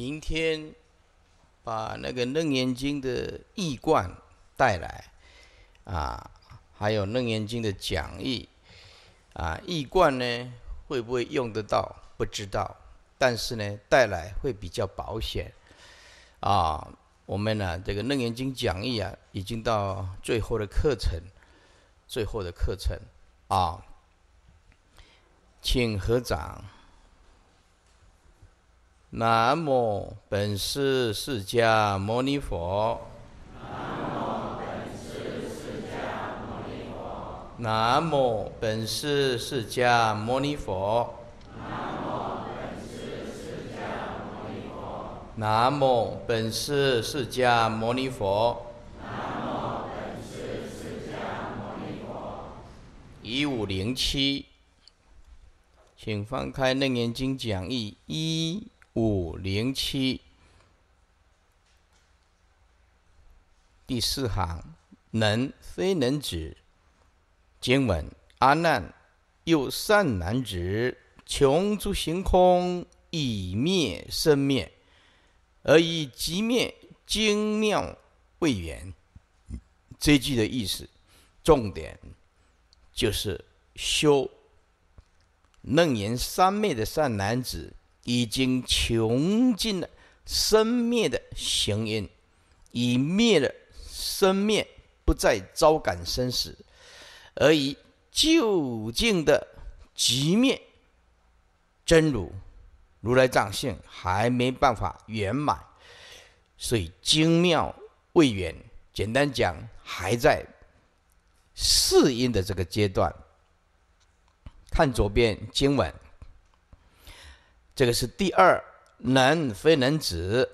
明天把那个楞严经的译冠带来啊，还有楞严经的讲义啊，译冠呢会不会用得到不知道，但是呢带来会比较保险啊。我们呢这个楞严经讲义啊已经到最后的课程，最后的课程啊，请合掌。南无本师释迦牟尼佛。南无本师释迦牟尼佛。南无本师释迦牟尼佛。南无本师释迦牟尼佛。尼佛。一五零七，请翻开《楞严经》讲义一。五零七第四行能非能指经文阿难又善男子穷诸行空以灭生灭而以极灭精妙未缘这句的意思重点就是修楞严三昧的善男子。已经穷尽了生灭的行因，已灭了生灭，不再招感生死，而以究竟的极灭真如如来藏性还没办法圆满，所以精妙未圆。简单讲，还在适应的这个阶段。看左边经文。这个是第二，能非能止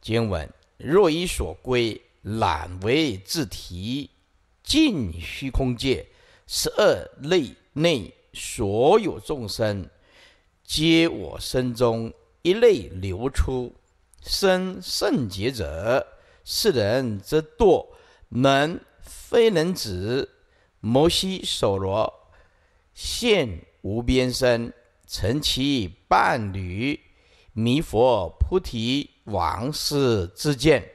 经文。若以所归，懒为自提，尽虚空界十二类内所有众生，皆我身中一类流出生圣洁者，是人则堕，能非能止摩西所罗现无边身。成其伴侣，弥佛菩提王师之见，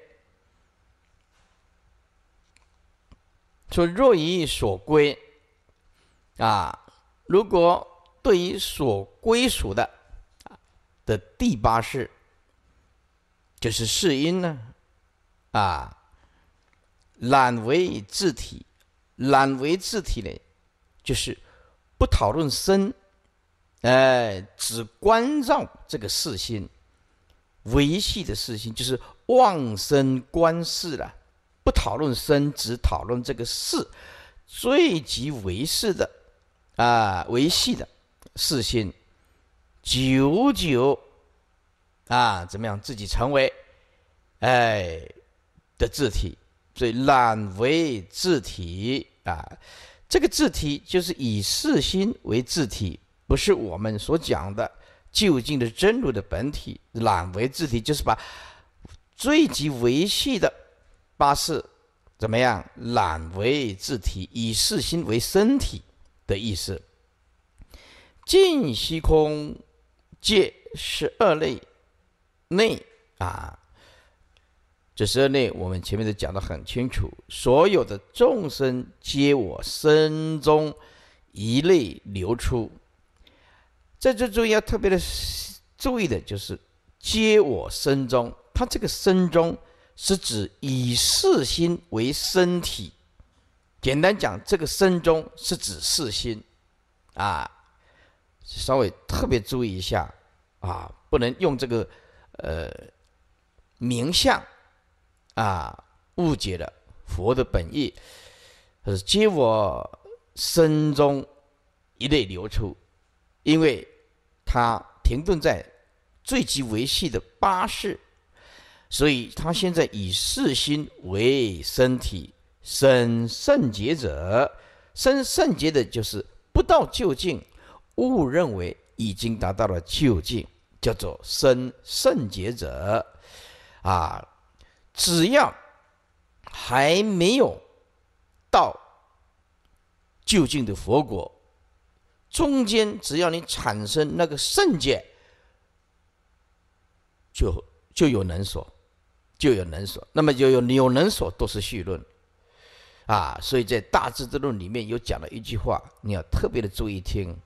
说若以所归，啊，如果对于所归属的的第八世，就是世因呢，啊，懒为自体，懒为自体呢，就是不讨论生。哎，只关照这个四心，维系的四心就是妄生观世了。不讨论生，只讨论这个世，最极维世的啊，维系的四心，久久啊，怎么样？自己成为哎的字体，所以懒为字体啊。这个字体就是以四心为字体。不是我们所讲的究竟的真如的本体，染为自体，就是把最极维系的八事怎么样染为自体，以四心为身体的意思。尽虚空界十二类内啊，这十二类我们前面都讲的很清楚，所有的众生皆我身中一类流出。在这意要特别的注意的就是，皆我身中，他这个身中是指以四心为身体，简单讲，这个身中是指四心，啊，稍微特别注意一下，啊，不能用这个，呃，名相，啊，误解了佛的本意，是皆我身中一类流出，因为。他停顿在最极维细的八世，所以他现在以四心为身体，生圣洁者，生圣洁的就是不到究竟，误认为已经达到了究竟，叫做生圣洁者，啊，只要还没有到究竟的佛国。中间只要你产生那个圣见，就就有能所，就有能所，那么就有有能所都是序论，啊，所以在《大智之论》里面有讲了一句话，你要特别的注意听。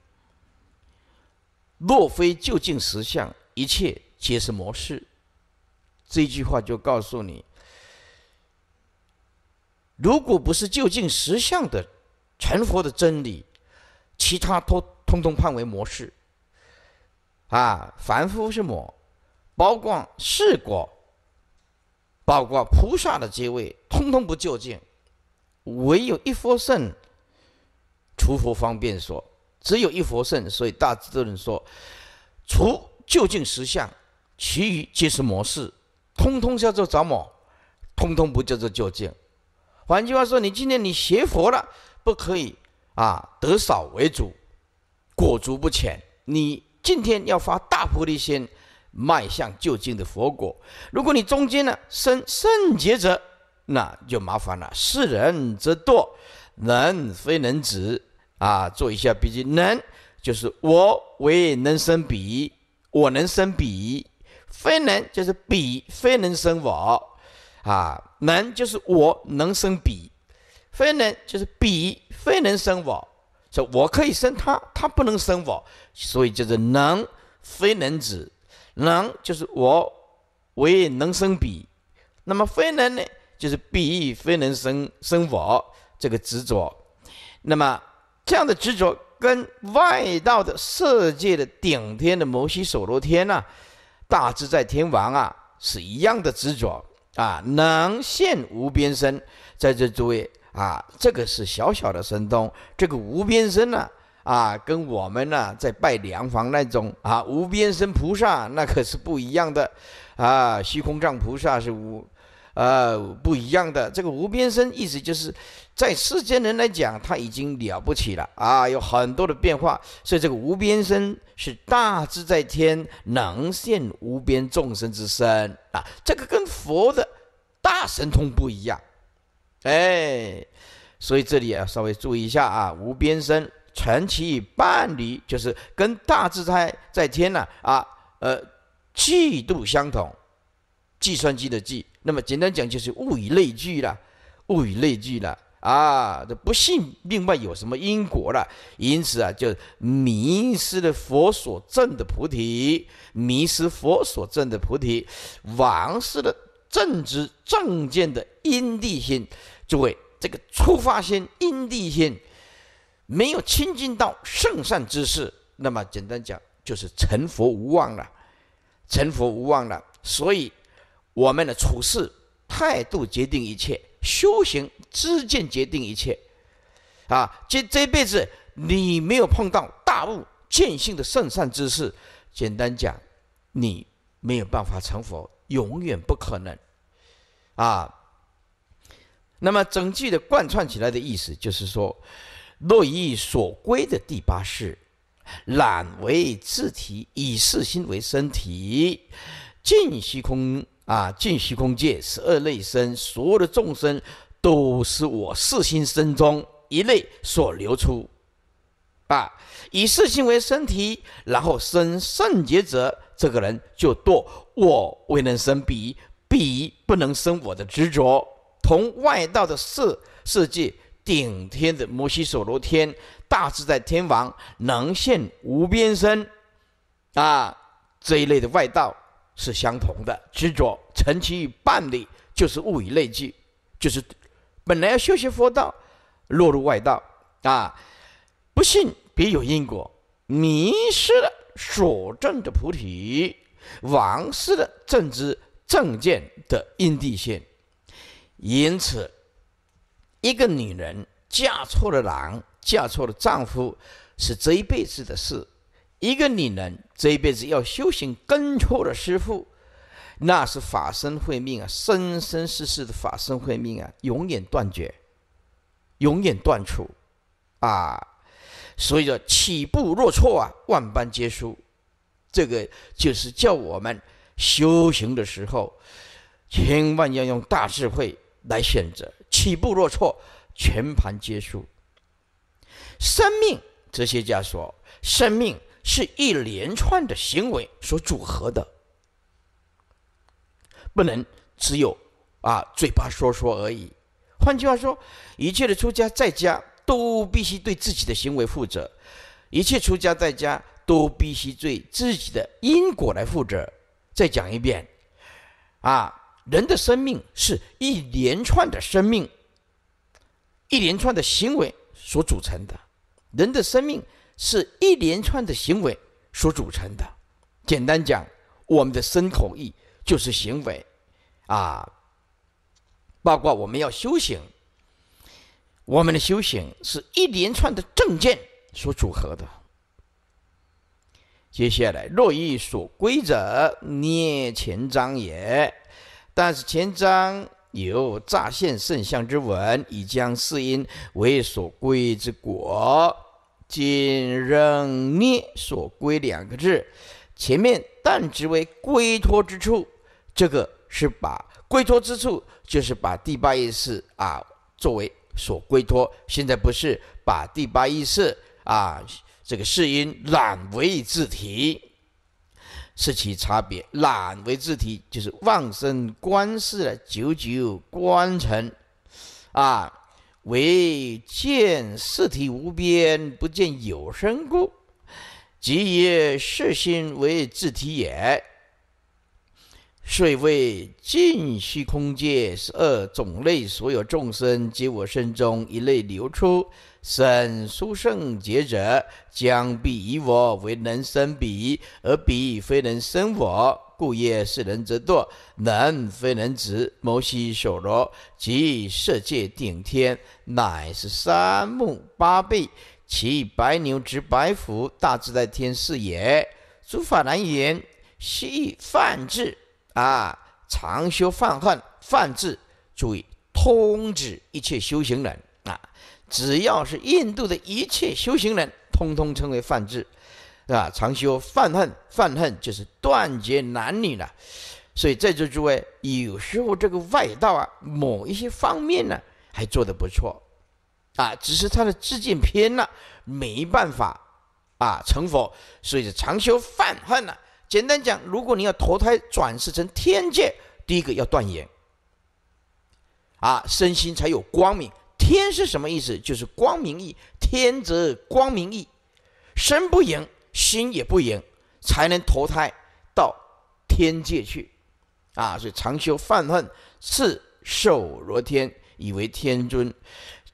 若非究竟实相，一切皆是模式。这句话就告诉你，如果不是究竟实相的成佛的真理。其他都通通判为模式，啊，凡夫是魔，包括是果，包括菩萨的阶位，通通不究竟，唯有一佛圣，除佛方便说，只有一佛圣，所以大智都人说，除究竟实相，其余皆是模式，通通叫做着魔，通通不叫做究竟。换句话说，你今天你学佛了，不可以。啊，得少为主，果足不浅。你今天要发大菩提心，迈向究竟的佛果。如果你中间呢生圣洁者，那就麻烦了。是人则堕，能非能止啊。做一下笔记，能就是我为能生彼，我能生彼；非能就是彼非能生我，啊，能就是我能生彼。非能就是彼非能生我，就我可以生他，他不能生我，所以就是能非能子，能就是我为能生彼，那么非能呢，就是彼非能生生我这个执着。那么这样的执着跟外道的世界的顶天的摩西首罗天呐，大自在天王啊是一样的执着啊，能现无边身在这诸位。啊，这个是小小的神通，这个无边身呢，啊，跟我们呢在拜梁房那种啊无边身菩萨那可是不一样的，啊，虚空藏菩萨是无，呃不一样的。这个无边身意思就是，在世间人来讲，他已经了不起了啊，有很多的变化，所以这个无边身是大智在天，能现无边众生之身啊，这个跟佛的大神通不一样。哎，所以这里啊，稍微注意一下啊。无边身，传奇伴侣，就是跟大智在在天呐啊，呃，气度相同，计算机的计。那么简单讲，就是物以类聚了，物以类聚了啊。这不信，另外有什么因果了？因此啊，就迷失了佛所证的菩提，迷失佛所证的菩提，王师的正知正见的因地心。诸位，这个初发心、因地心，没有亲近到圣善之事，那么简单讲就是成佛无望了，成佛无望了。所以，我们的处事态度决定一切，修行知见决定一切。啊，这这辈子你没有碰到大悟见性的圣善之事，简单讲，你没有办法成佛，永远不可能。啊。那么整句的贯穿起来的意思就是说，若以所归的第八世，懒为自体，以四心为身体，尽虚空啊，尽虚空界，十二类生，所有的众生都是我四心身中一类所流出，啊，以四心为身体，然后生圣洁者，这个人就堕我未能生彼，彼不能生我的执着。从外道的世世界顶天的摩西所罗天大自在天王能现无边身，啊，这一类的外道是相同的执着成其伴侣，就是物以类聚，就是本来要修习佛道，落入外道啊，不信别有因果，迷失了所证的菩提，王失了正知正见的因地性。因此，一个女人嫁错了郎，嫁错了丈夫，是这一辈子的事。一个女人这一辈子要修行跟错了师傅，那是法身慧命啊，生生世世的法身慧命啊，永远断绝，永远断除，啊！所以说，起步若错啊，万般皆输。这个就是叫我们修行的时候，千万要用大智慧。来选择，起步若错，全盘皆输。生命，哲学家说，生命是一连串的行为所组合的，不能只有啊嘴巴说说而已。换句话说，一切的出家在家都必须对自己的行为负责，一切出家在家都必须对自己的因果来负责。再讲一遍，啊。人的生命是一连串的生命，一连串的行为所组成的。人的生命是一连串的行为所组成的。简单讲，我们的身口意就是行为，啊，包括我们要修行。我们的修行是一连串的证件所组合的。接下来，若欲所归者，念前章也。但是前章有乍现圣相之文，以将世因为所归之果。今仍念所归两个字，前面但只为归托之处。这个是把归托之处，就是把第八意识啊作为所归托。现在不是把第八意识啊这个世因懒为自体。是其差别，懒为自体，就是妄生观世的久久观成，啊，唯见四体无边，不见有生故，即以世心为自体也。虽为尽虚空界十二种类，所有众生皆我身中一类流出。生殊胜劫者，将必以我为能生彼，而彼非能生我，故耶是人则堕。能非能执，摩西所罗即色界顶天，乃是三目八臂，其白牛之白虎，大自在天是也。诸法难言，悉犯志啊！常修犯恨，犯志，注意，通指一切修行人。只要是印度的一切修行人，通通称为犯智，是吧？常修犯恨，犯恨就是断绝男女了。所以在座诸位，有时候这个外道啊，某一些方面呢，还做得不错，啊，只是他的志见偏了，没办法啊成佛，所以是常修犯恨了。简单讲，如果你要投胎转世成天界，第一个要断言，啊，身心才有光明。天是什么意思？就是光明义。天则光明义，身不盈，心也不盈，才能投胎到天界去。啊，所以常修泛恨，赐受罗天，以为天尊。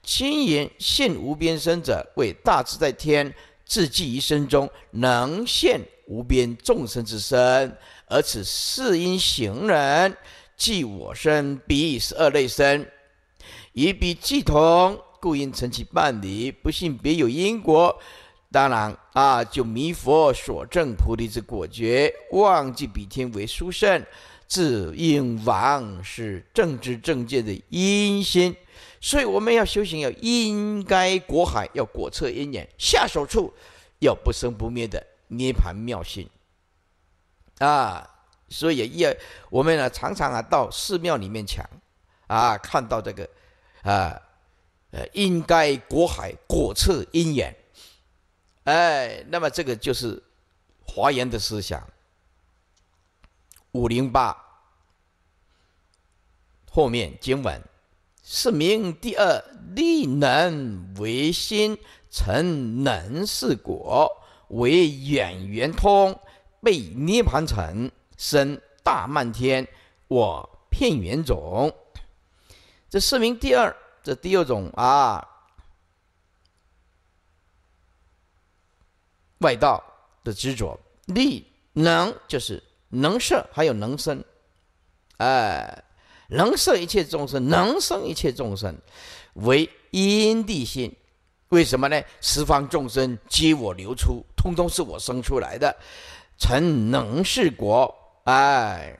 亲言现无边身者，为大智在天，自寂于身中，能现无边众生之身，而此是因行人，即我身，彼十二类身。以彼既同，故应成其伴侣。不信别有因果，当然啊，就迷佛所证菩提之果觉，忘记比天为殊胜，自因王是正知正见的因心，所以我们要修行，要应该果海，要果测因缘，下手处要不生不灭的涅盘妙心啊！所以也我们呢，常常啊到寺庙里面抢啊，看到这个。啊，呃，应该果海果次因缘，哎，那么这个就是华严的思想。五零八后面经文是名第二，力能为心成能是果，为眼圆通被涅盘成生大漫天，我片圆种。这四名第二，这第二种啊，外道的执着力能，就是能摄还有能生，哎，能摄一切众生，能生一切众生，为因地心。为什么呢？十方众生皆我流出，通通是我生出来的，成能是国。哎，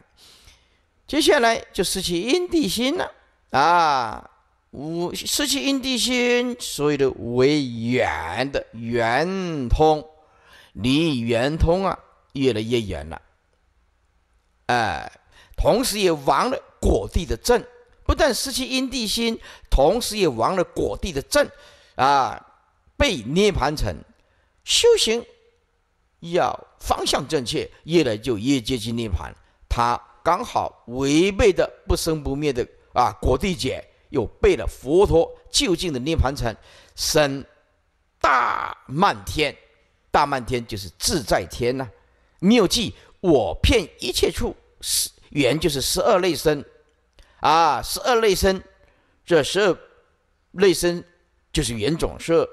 接下来就失去因地心了。啊，五失去因地心，所以的为圆的圆通，离圆通啊越来越远了。哎，同时也亡了果地的正，不但失去因地心，同时也亡了果地的正。啊，被涅盘成，修行要方向正确，越来就越接近涅盘。他刚好违背的不生不灭的。啊！果地姐又背了佛陀究竟的涅盘禅，身大漫天，大漫天就是自在天呐。妙计我骗一切处是缘就是十二类身啊！十二类身，这十二类身就是原种是。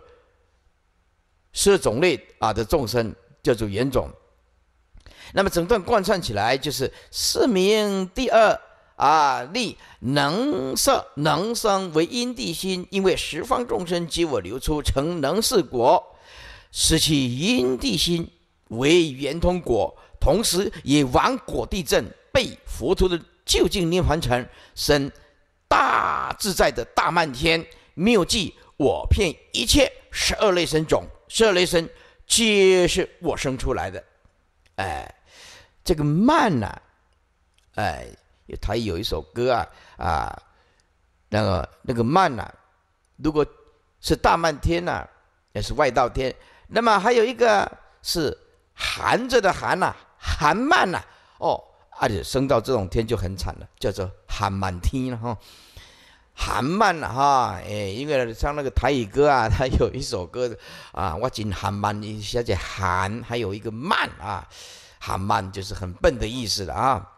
十二种类啊的众生叫做原种。那么整段贯穿起来就是四名第二。啊！力能色能生为因地心，因为十方众生及我流出，成能事果，使其因地心为圆通果，同时也亡果地震，被佛陀的究竟涅槃成生大自在的大漫天妙计，我骗一切十二类神种，十二类神皆是我生出来的。哎，这个慢呢？哎。他有一首歌啊啊，那个那个慢呐，如果是大漫天呐，也是外道天。那么还有一个是寒着的寒呐，寒慢呐，哦，而且升到这种天就很惨了，叫做寒漫天了哈，寒慢了哈。哎，因为像那个台语歌啊，他 有一首歌啊，我仅寒慢一些者寒，还有一个慢啊，寒慢就是很笨的意思了啊。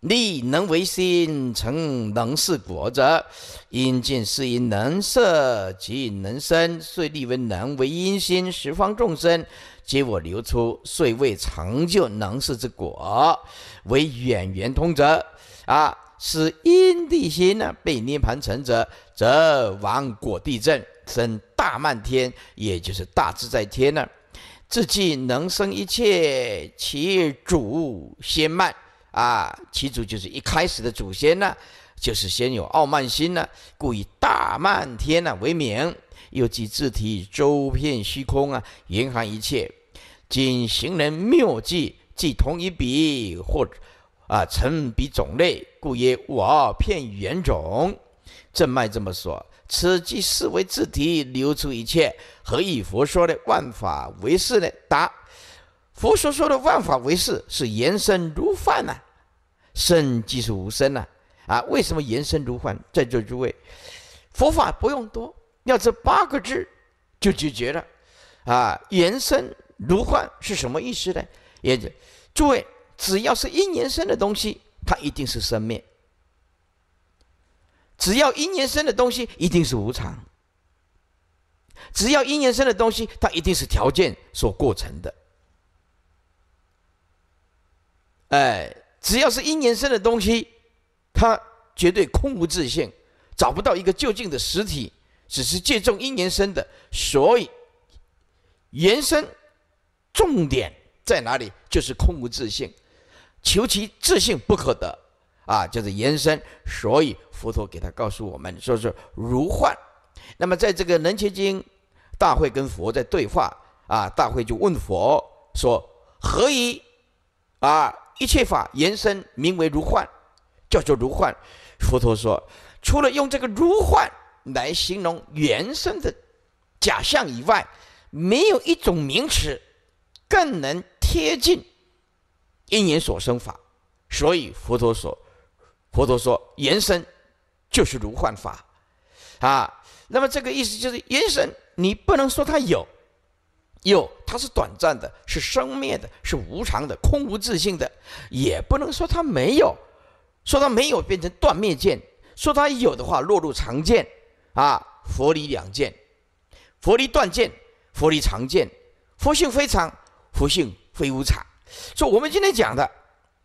力能为心，成能是果者，因尽是以能色即能生，遂力为能为因心。十方众生皆我流出，遂未成就能事之果，为远缘通者。啊，是因地心呢？被涅盘成者，则王果地震生大漫天，也就是大自在天呢，自既能生一切，其主先慢。啊，其主就是一开始的祖先呢，就是先有傲慢心呢，故以大漫天呢为名，又即自体周遍虚空啊，含一切。今行人谬记，即同一笔或啊，成笔种类，故曰我与原种。正脉这么说，此即视为自体流出一切，何以佛说的万法唯是呢？答。佛所说的“万法为事”是言生如幻呐，生即是无生呐。啊，为什么言生如幻？在座诸位，佛法不用多，要这八个字就解决了。啊，言生如幻是什么意思呢？也，诸位，只要是因延生的东西，它一定是生灭；只要因延生的东西，一定是无常；只要因延生的东西，它一定是条件所过程的。哎，只要是因缘生的东西，它绝对空无自性，找不到一个究竟的实体，只是借众因缘生的。所以，延伸重点在哪里？就是空无自性，求其自性不可得啊，就是延伸。所以，佛陀给他告诉我们，说是如幻。那么，在这个《楞伽经》，大会跟佛在对话啊，大会就问佛说：“何以啊？”一切法延生名为如幻，叫做如幻。佛陀说，除了用这个如幻来形容原生的假象以外，没有一种名词更能贴近因缘所生法。所以佛陀说，佛陀说延生就是如幻法啊。那么这个意思就是延生，你不能说它有。有，它是短暂的，是生灭的，是无常的，空无自性的，也不能说它没有，说它没有变成断灭见，说它有的话落入常见，啊，佛理两见，佛理断见，佛理常见，佛性非常，佛性非无常。说我们今天讲的，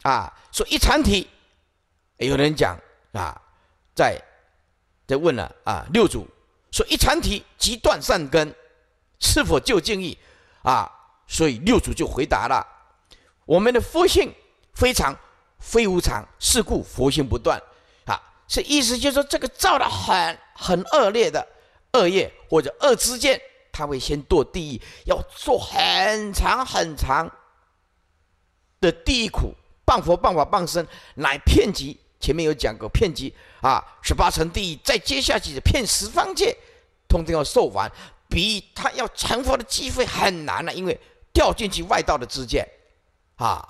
啊，说一禅体，有人讲啊，在在问了啊，六祖说一禅体即断善根。是否就见意啊？所以六祖就回答了：我们的佛性非常非无常，是故佛性不断啊。是意思就是说，这个造的很很恶劣的恶业或者恶之见，他会先堕地狱，要做很长很长的地狱苦。谤佛谤法谤身，乃骗集，前面有讲过骗集啊，十八层地狱再接下去骗十方界，通通要受完。比他要成佛的机会很难了，因为掉进去外道的之见，啊，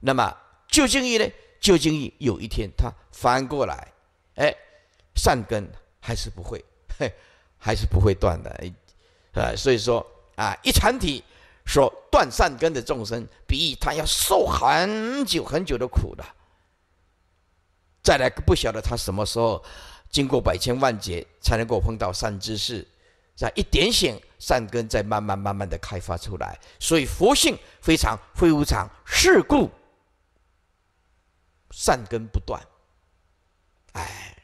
那么究竟意呢？究竟意有一天他翻过来，哎，善根还是不会，嘿，还是不会断的，呃，所以说啊，一禅体说断善根的众生，比他要受很久很久的苦的，再来不晓得他什么时候经过百千万劫才能够碰到善知识。再一点醒，善根，在慢慢慢慢的开发出来。所以佛性非常非无常，是故善根不断。哎，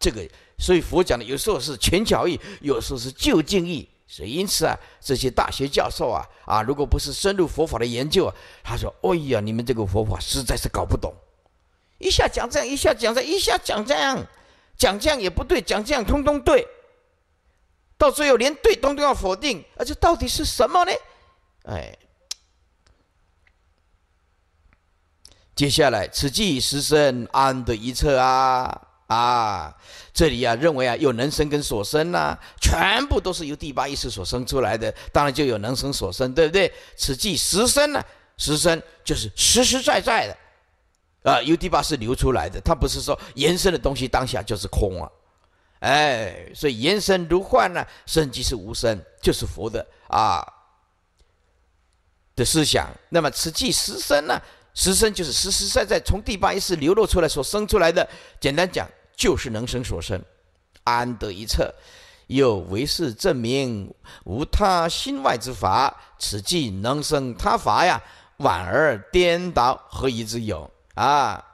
这个所以佛讲的有时候是权巧意，有时候是旧境意。所以因此啊，这些大学教授啊，啊，如果不是深入佛法的研究啊，他说：“哎呀，你们这个佛法实在是搞不懂，一下讲这样，一下讲这样，一下讲这样，讲这样也不对，讲这样通通对。”到最后连对东都要否定，而且到底是什么呢？哎，接下来此即十生安得一策啊啊！这里啊认为啊有能生跟所生呐，全部都是由第八意识所生出来的，当然就有能生所生，对不对？此即十生呢，十生就是实实在在的啊，由第八是流出来的，它不是说延伸的东西，当下就是空啊。哎，所以言生如幻呢，生即是无生，就是佛的啊的思想。那么此即实生呢？实生就是实实在在从第八意识流露出来所生出来的。简单讲，就是能生所生，安得一策？又为是证明无他心外之法，此即能生他法呀？婉而颠倒，何以之有啊？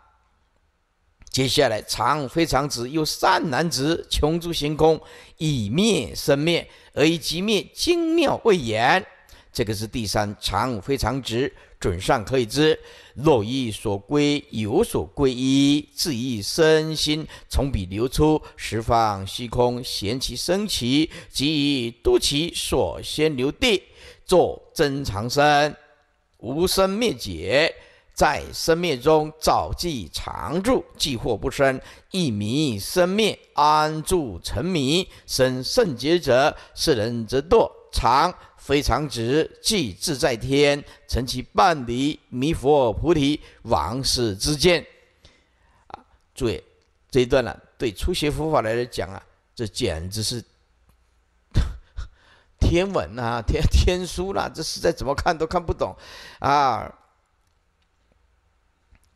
接下来常非常直，有善男子，穷诸行空，以灭生灭，而以极灭精妙未言。这个是第三常非常直，准善可以知，落依所归，有所归依，自意身心，从彼流出十方虚空，咸其生起，即以度其所先流地，作真常身，无生灭解。在生灭中，早即常住，即祸不生；一迷生灭，安住沉迷，生圣劫者，是人则堕常非常直，即自在天，成其半离，弥佛菩提，往世之见。啊，注意这一段呢，对初学佛法来讲啊，这简直是 天文啊，天天书了，这实在怎么看都看不懂啊。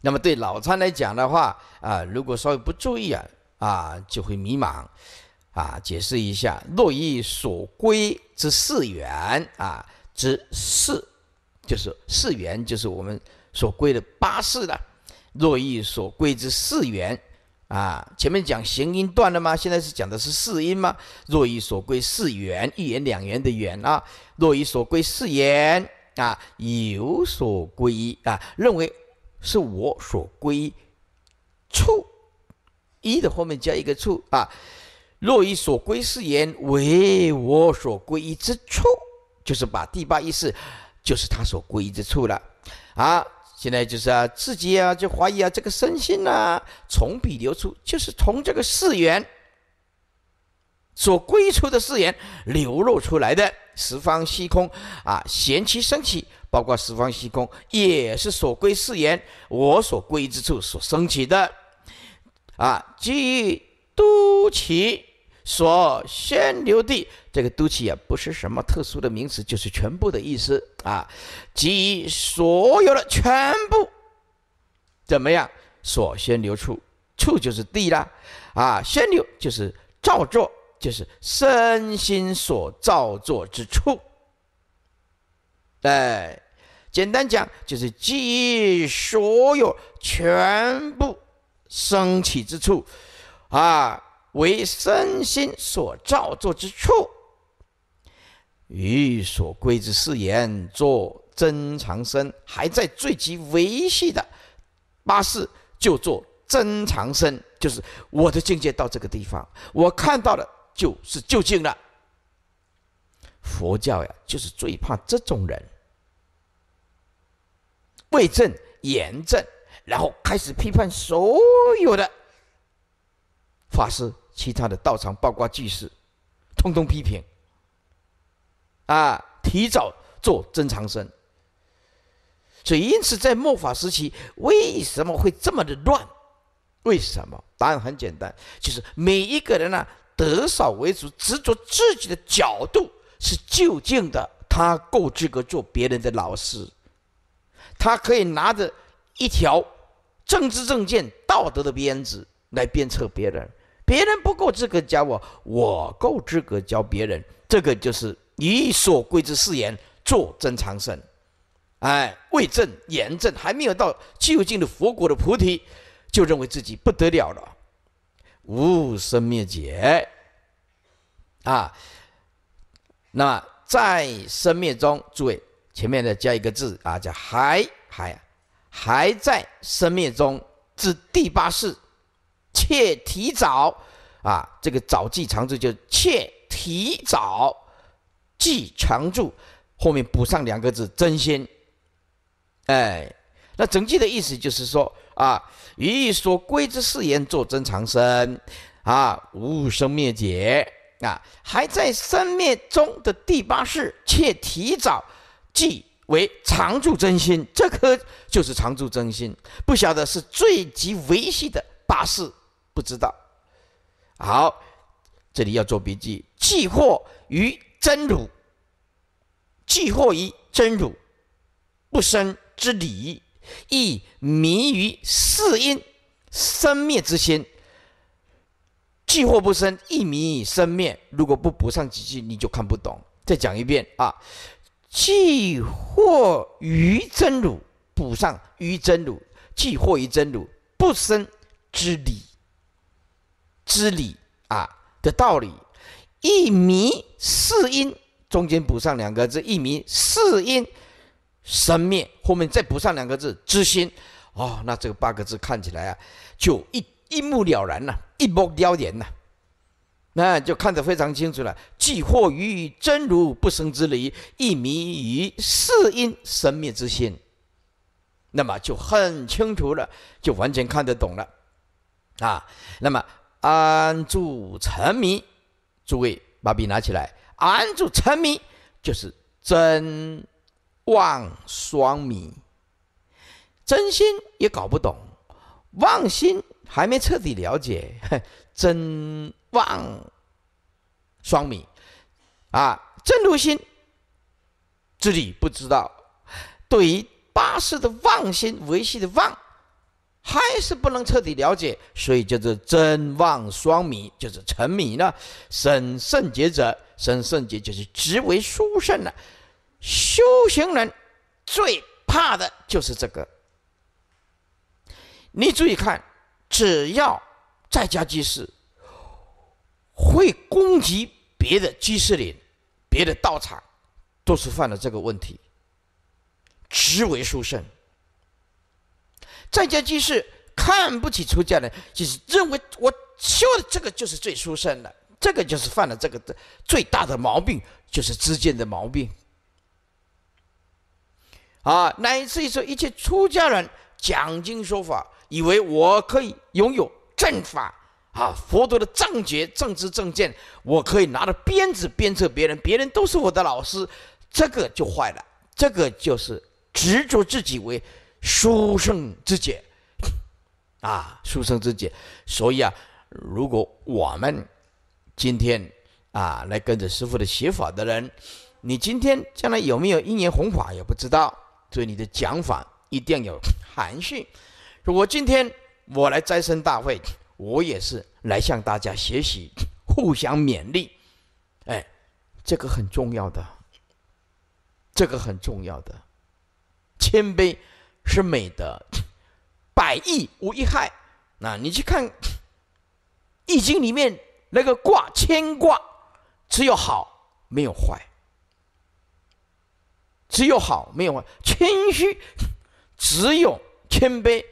那么对老参来讲的话，啊，如果稍微不注意啊，啊，就会迷茫，啊，解释一下，若欲所归之四缘啊，之四，就是四缘，就是我们所归的八四的，若欲所归之四缘啊，前面讲形音断了吗？现在是讲的是四音吗？若欲所归四缘，一元两元的缘啊，若欲所归四元啊，有所归一啊，认为。是我所归处，一的后面加一个处啊。若以所归誓言，为我所归之处，就是把第八意识，就是他所归之处了啊。现在就是啊，自己啊，就怀疑啊，这个身心呐，从彼流出，就是从这个誓愿所归出的誓愿流露出来的十方虚空啊，贤妻升起，包括十方虚空，也是所归四言，我所归之处所升起的，啊，即都其所先留地，这个都其也不是什么特殊的名词，就是全部的意思啊，即所有的全部怎么样所先留处，处就是地啦，啊，先留就是造作，就是身心所造作之处，哎。简单讲，就是即所有全部升起之处，啊，为身心所造作之处，与所归之事言，做真长生，还在最极维系的八事，就做真长生，就是我的境界到这个地方，我看到的就是究竟了。佛教呀，就是最怕这种人。为证言证，然后开始批判所有的法师、其他的道场、八卦、居士，通通批评。啊，提早做真长生。所以，因此在末法时期，为什么会这么的乱？为什么？答案很简单，就是每一个人呢，得少为主，执着自己的角度是究竟的，他够资格做别人的老师。他可以拿着一条政治证件、道德的鞭子来鞭策别人，别人不够资格教我，我够资格教别人。这个就是以所贵之誓言做真长生。哎，为正言正，还没有到究竟的佛果的菩提，就认为自己不得了了，无生灭劫啊，那么在生灭中，诸位。前面呢加一个字啊，叫还还，还在生灭中至第八世，且提早，啊，这个早记长住就且提早，记长住，后面补上两个字真仙。哎，那整句的意思就是说啊，于一说归之誓言做真长生，啊，无生灭解啊，还在生灭中的第八世，且提早。即为常住真心，这颗就是常住真心。不晓得是最极维系的八事，不知道。好，这里要做笔记。即惑于真如，即惑于真如，不生之理，亦迷于四因生灭之心。既或不生，亦迷生灭。如果不补上几句，你就看不懂。再讲一遍啊。既获于真如补上于真如，既获于真如不生之理之理啊的道理，一迷四因中间补上两个字，一迷四因生灭，后面再补上两个字知心，哦，那这个八个字看起来啊，就一一目了然了，一目了然呐。那就看得非常清楚了，既惑于真如不生之理，亦迷于世因生灭之心。那么就很清楚了，就完全看得懂了，啊，那么安住沉迷，诸位把笔拿起来，安住沉迷就是真妄双迷，真心也搞不懂，妄心还没彻底了解，真。望双米啊，真如心自己不知道，对于八识的妄心、维系的妄，还是不能彻底了解，所以叫做真妄双米，就是沉迷呢。审圣觉者，审圣觉就是极为殊胜的修行人，最怕的就是这个。你注意看，只要在家即士。会攻击别的居士林、别的道场，都是犯了这个问题，执为书圣。在家居士看不起出家人，就是认为我修的这个就是最殊胜的，这个就是犯了这个的最大的毛病，就是之见的毛病。啊，乃至于说一切出家人讲经说法，以为我可以拥有正法。啊，佛陀的正觉、正知、正见，我可以拿着鞭子鞭策别人，别人都是我的老师，这个就坏了。这个就是执着自己为书生之解啊，书生之解。所以啊，如果我们今天啊来跟着师傅的写法的人，你今天将来有没有因缘弘法也不知道。所以你的讲法一定有含蓄。如果今天我来斋生大会。我也是来向大家学习，互相勉励，哎，这个很重要的，这个很重要的，谦卑是美德，百益无一害。那你去看《易经》里面那个卦，牵卦，只有好没有坏，只有好没有坏，谦虚，只有谦卑，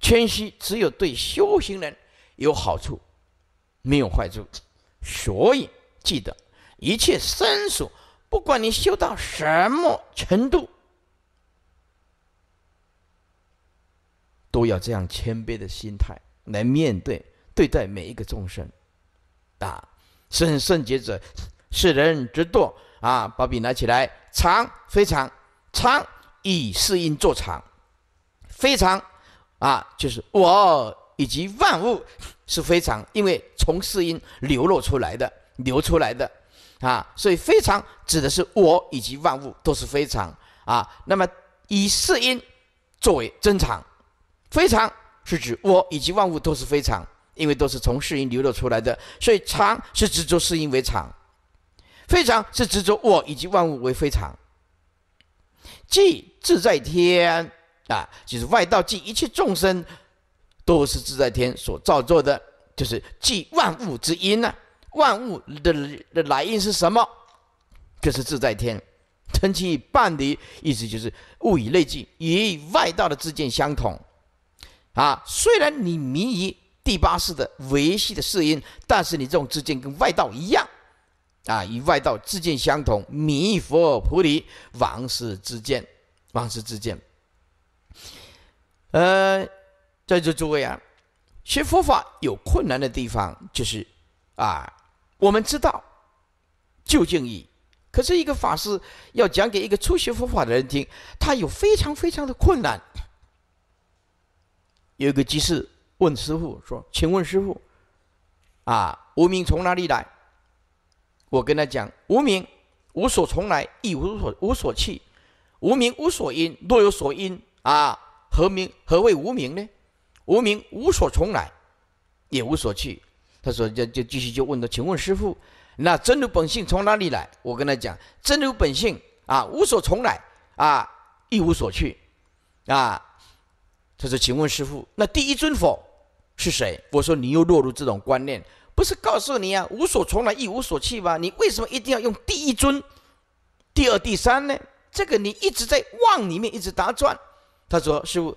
谦虚只有对修行人。有好处，没有坏处，所以记得一切生所，不管你修到什么程度，都要这样谦卑的心态来面对对待每一个众生，啊，圣圣洁者，世人之惰啊，把笔拿起来，长非常长以适应做长，非常啊，就是我。以及万物是非常，因为从世因流落出来的流出来的，啊，所以非常指的是我以及万物都是非常啊。那么以世因作为真常，非常是指我以及万物都是非常，因为都是从世因流落出来的，所以常是执着世因为常，非常是执着我以及万物为非常。即自在天啊，就是外道即一切众生。都是自在天所造作的，就是即万物之因呐。万物的的来因是什么？就是自在天。称气半离，意思就是物以类聚，与外道的自见相同。啊，虽然你迷于第八世的维系的世因，但是你这种自见跟外道一样，啊，与外道自见相同，迷佛菩提王世自见，王世自见，呃。在座诸位啊，学佛法有困难的地方就是啊，我们知道究竟义，可是一个法师要讲给一个初学佛法的人听，他有非常非常的困难。有一个居士问师傅说：“请问师傅，啊，无名从哪里来？”我跟他讲：“无名，无所从来，亦无所无所去。无名无所因，若有所因啊，何名？何谓无名呢？”无名，无所从来，也无所去。他说：“就就继续就问他，请问师傅，那真如本性从哪里来？”我跟他讲：“真如本性啊，无所从来啊，一无所去啊。”他说：“请问师傅，那第一尊佛是谁？”我说：“你又落入这种观念，不是告诉你啊，无所从来，一无所去吗？你为什么一定要用第一尊、第二、第三呢？这个你一直在妄里面一直打转。”他说：“师傅，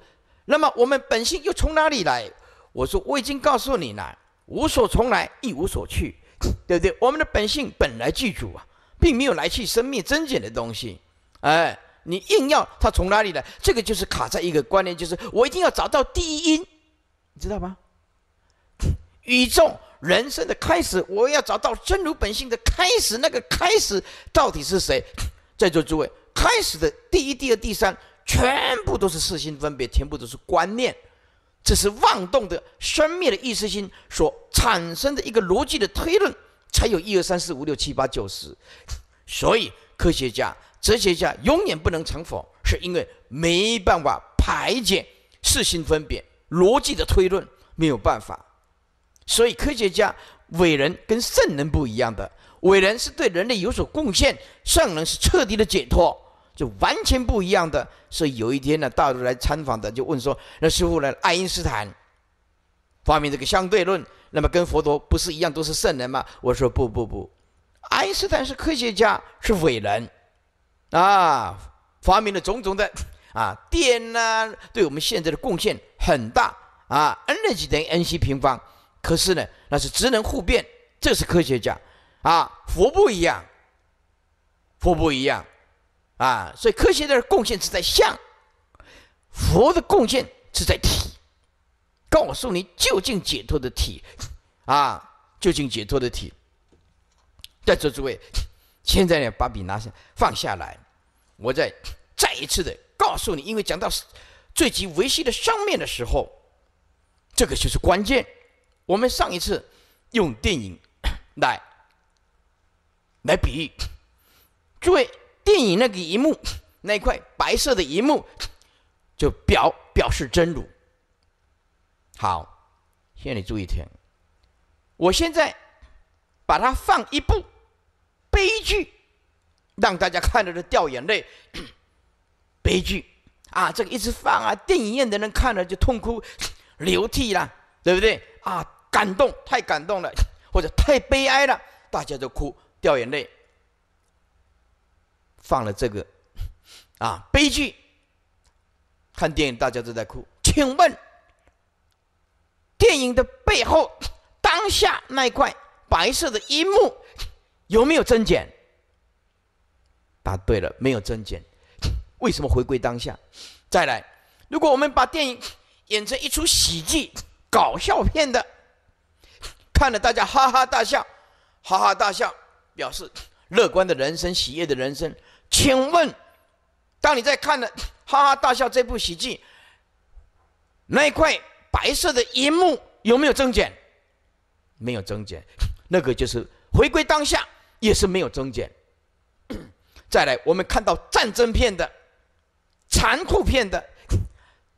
那么我们本性又从哪里来？我说我已经告诉你了，无所从来，亦无所去，对不对？我们的本性本来具足啊，并没有来去、生灭、增减的东西。哎，你硬要它从哪里来？这个就是卡在一个观念，就是我一定要找到第一因，你知道吗？宇宙人生的开始，我要找到真如本性的开始，那个开始到底是谁？在座诸位，开始的第一、第二、第三。全部都是四心分别，全部都是观念，这是妄动的、生灭的意识心所产生的一个逻辑的推论，才有一二三四五六七八九十。所以科学家、哲学家永远不能成佛，是因为没办法排解四心分别、逻辑的推论，没有办法。所以科学家、伟人跟圣人不一样的，伟人是对人类有所贡献，圣人是彻底的解脱。就完全不一样的是，有一天呢，大陆来参访的就问说：“那师傅呢？爱因斯坦发明这个相对论，那么跟佛陀不是一样都是圣人吗？”我说：“不不不，爱因斯坦是科学家，是伟人，啊，发明了种种的啊，电呢，对我们现在的贡献很大啊，E n e r g y 等于 n c 平方。可是呢，那是职能互变，这是科学家啊，佛不一样，佛不一样。”啊，所以科学的贡献是在相，佛的贡献是在体，告诉你究竟解脱的体，啊，究竟解脱的体。在座诸位，现在呢，把笔拿下，放下来，我再再一次的告诉你，因为讲到最极维系的上面的时候，这个就是关键。我们上一次用电影来来比喻，诸位。电影那个荧幕，那块白色的荧幕，就表表示真主。好，现在你注意听。我现在把它放一部悲剧，让大家看着都掉眼泪。悲剧啊，这个一直放啊，电影院的人看了就痛哭 流涕了，对不对？啊，感动太感动了，或者太悲哀了，大家都哭掉眼泪。放了这个，啊，悲剧。看电影，大家都在哭。请问，电影的背后，当下那块白色的一幕有没有增减？答对了，没有增减。为什么回归当下？再来，如果我们把电影演成一出喜剧、搞笑片的，看了大家哈哈大笑，哈哈大笑，表示乐观的人生、喜悦的人生。请问，当你在看了 哈哈大笑这部喜剧，那一块白色的银幕有没有增减？没有增减，那个就是回归当下，也是没有增减。再来，我们看到战争片的、残酷片的、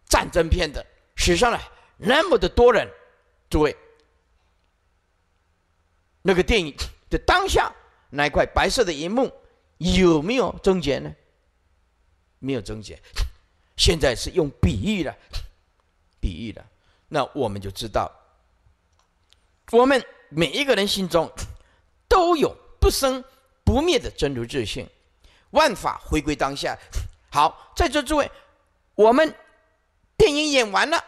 战争片的，史上了那么的多人，诸位，那个电影的当下那一块白色的银幕。有没有增减呢？没有增减，现在是用比喻的，比喻的。那我们就知道，我们每一个人心中都有不生不灭的真如自性，万法回归当下。好，在座诸位，我们电影演完了，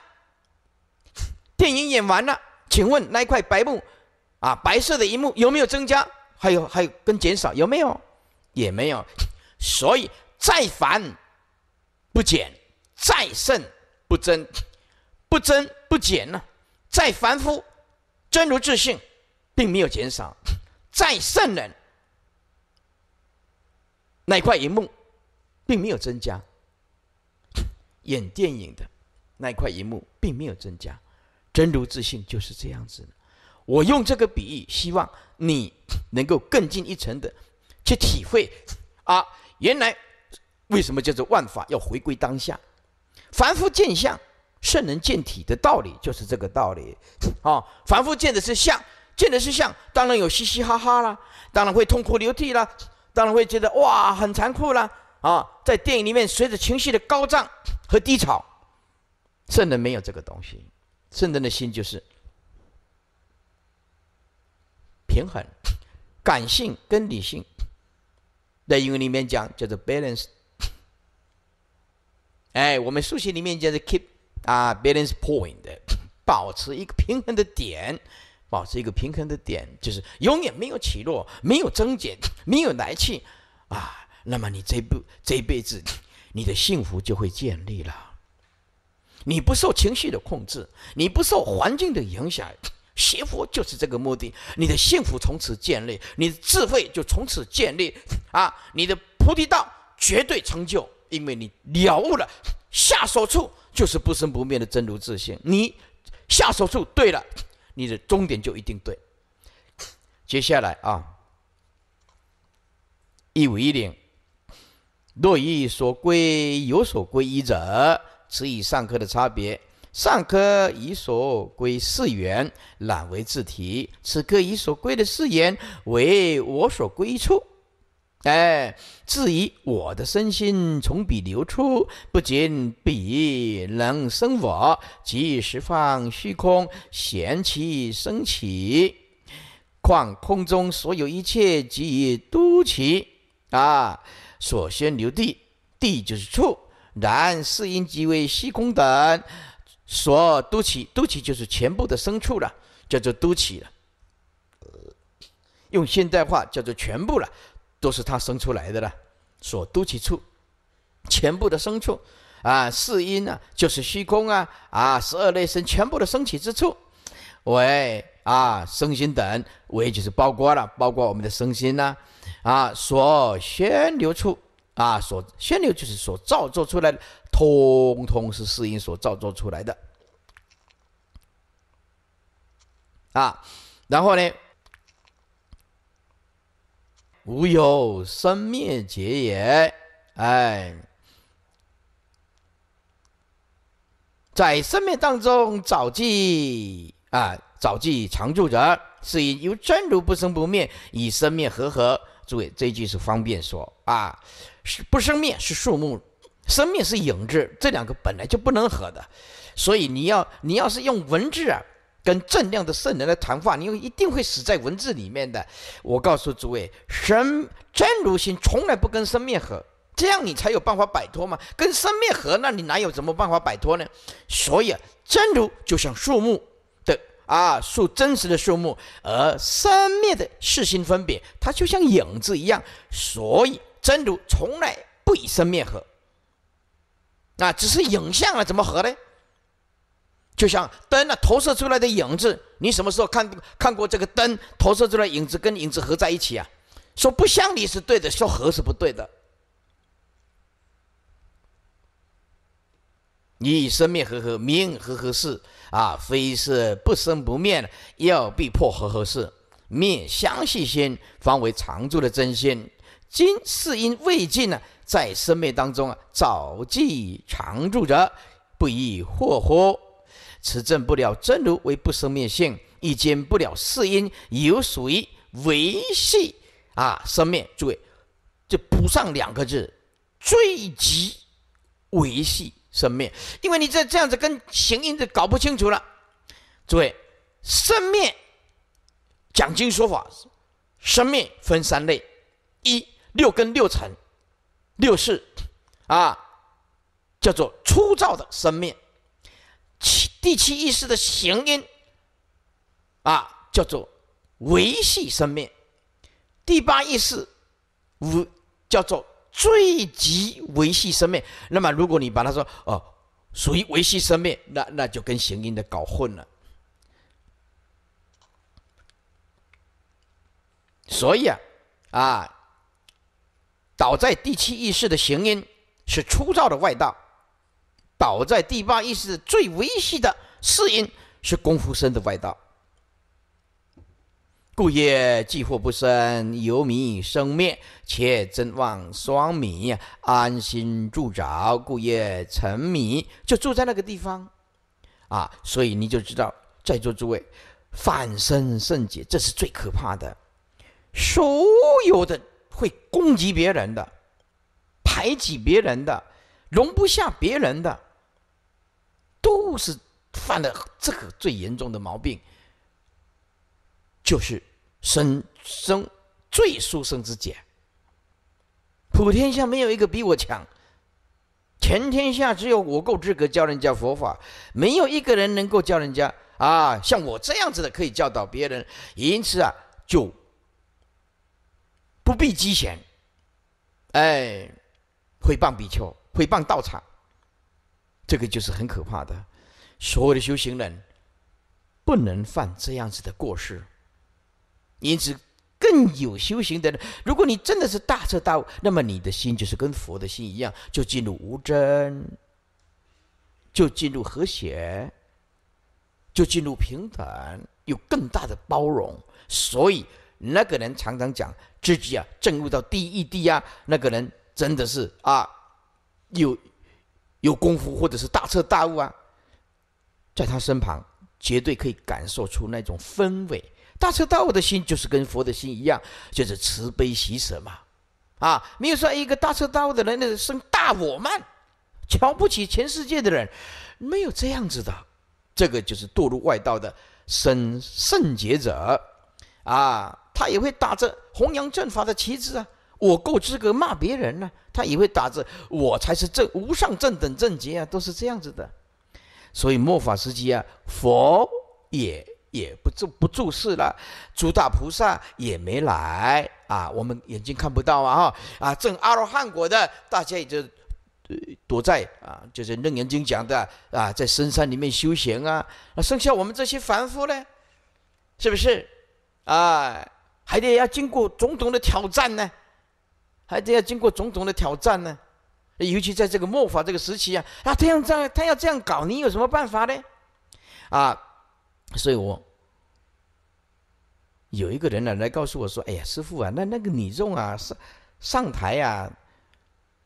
电影演完了，请问那一块白幕啊，白色的一幕有没有增加？还有还有，跟减少有没有？也没有，所以再繁不减，再圣不增，不增不减呢？再凡夫真如自性并没有减少，再圣人那一块银幕并没有增加，演电影的那一块银幕并没有增加，真如自性就是这样子。我用这个比喻，希望你能够更进一层的。去体会啊，原来为什么叫做万法要回归当下？凡夫见相，圣人见体的道理就是这个道理啊。凡夫见的是相，见的是相，当然有嘻嘻哈哈啦，当然会痛哭流涕啦，当然会觉得哇很残酷啦啊。在电影里面，随着情绪的高涨和低潮，圣人没有这个东西，圣人的心就是平衡，感性跟理性。在英文里面讲叫做 balance，哎，我们数学里面叫是 keep 啊 balance point，保持一个平衡的点，保持一个平衡的点，就是永远没有起落，没有增减，没有来去，啊，那么你这不这一辈子，你的幸福就会建立了，你不受情绪的控制，你不受环境的影响。学佛就是这个目的，你的幸福从此建立，你的智慧就从此建立，啊，你的菩提道绝对成就，因为你了悟了下手处就是不生不灭的真如自性，你下手处对了，你的终点就一定对。接下来啊，一五一零，若意所归有所归依者，此以上课的差别。上科以所归四缘，乃为自体。此刻以所归的四缘为我所归处。哎，至于我的身心从彼流出，不仅彼能生我，即十方虚空闲其生起，况空中所有一切即都其啊！所先流地，地就是处。然四因即为虚空等。所都起，都起就是全部的生处了，叫做都起了。用现代话叫做全部了，都是它生出来的了。所都起处，全部的生处，啊，四因啊，就是虚空啊，啊，十二类身全部的升起之处，为啊，生心等为就是包括了，包括我们的身心呐，啊，所宣流出。啊，所现流就是所造作出来的，通通是世音所造作出来的。啊，然后呢，无有生灭劫也。哎，在生命当中早迹啊，早迹常住者，是以由真如不生不灭，以生灭合合。诸位，这一句是方便说啊，是不生灭是树木，生灭是影子，这两个本来就不能合的，所以你要你要是用文字啊跟正量的圣人来谈话，你又一定会死在文字里面的。我告诉诸位，生真如心从来不跟生灭合，这样你才有办法摆脱嘛。跟生灭合，那你哪有什么办法摆脱呢？所以真如就像树木。啊，数真实的数目，而生灭的事心分别，它就像影子一样。所以真如从来不以生灭合，啊，只是影像啊，怎么合呢？就像灯啊投射出来的影子，你什么时候看看过这个灯投射出来影子跟影子合在一起啊？说不像你是对的，说合是不对的。你以生灭合合，名合合是。啊，非是不生不灭，要必破和合事，灭相系心，方为常住的真心。今是因未尽呢，在生灭当中啊，早即常住者，不亦惑乎？此证不了真如为不生灭性，亦见不了世因有于维系啊？生灭，诸位就补上两个字：最极维系。生命，因为你这这样子跟形音就搞不清楚了。诸位，生命讲经说法，生命分三类：一、六根六尘六世啊，叫做粗糙的生命；七、第七意识的形音，啊，叫做维系生命；第八意识五，叫做。最极维系生命，那么如果你把它说哦，属于维系生命，那那就跟行音的搞混了。所以啊，啊，倒在第七意识的行音是粗糙的外道，倒在第八意识最维系的四音是功夫深的外道。故业既祸不生，由迷生灭，且真望双迷，安心住着，故业成迷，就住在那个地方，啊！所以你就知道，在座诸位，反身圣解，这是最可怕的。所有的会攻击别人的、排挤别人的、容不下别人的，都是犯了这个最严重的毛病。就是生生最殊胜之解。普天下没有一个比我强，全天下只有我够资格教人家佛法，没有一个人能够教人家啊！像我这样子的可以教导别人，因此啊，就不必积嫌，哎，诽谤比丘，诽谤道场，这个就是很可怕的。所有的修行人不能犯这样子的过失。因此，更有修行的人，如果你真的是大彻大悟，那么你的心就是跟佛的心一样，就进入无争，就进入和谐，就进入平等，有更大的包容。所以那个人常常讲自己啊，证悟到第一地啊，那个人真的是啊，有有功夫或者是大彻大悟啊，在他身旁。绝对可以感受出那种氛围。大彻大悟的心就是跟佛的心一样，就是慈悲喜舍嘛。啊，没有说一个大彻大悟的人那是生大我慢，瞧不起全世界的人，没有这样子的。这个就是堕入外道的生圣洁者啊，他也会打着弘扬正法的旗帜啊，我够资格骂别人呢。他也会打着我才是正无上正等正觉啊，都是这样子的。所以，末法时期啊，佛也也不注不注事了，诸大菩萨也没来啊，我们眼睛看不到啊啊，正阿罗汉果的大家也就躲在啊，就是楞严经讲的啊，在深山里面修行啊，剩下我们这些凡夫呢，是不是啊？还得要经过种种的挑战呢，还得要经过种种的挑战呢。尤其在这个末法这个时期啊，啊，他要这样，他要这样搞，你有什么办法呢？啊，所以我有一个人呢来告诉我说：“哎呀，师傅啊，那那个女众啊上上台呀，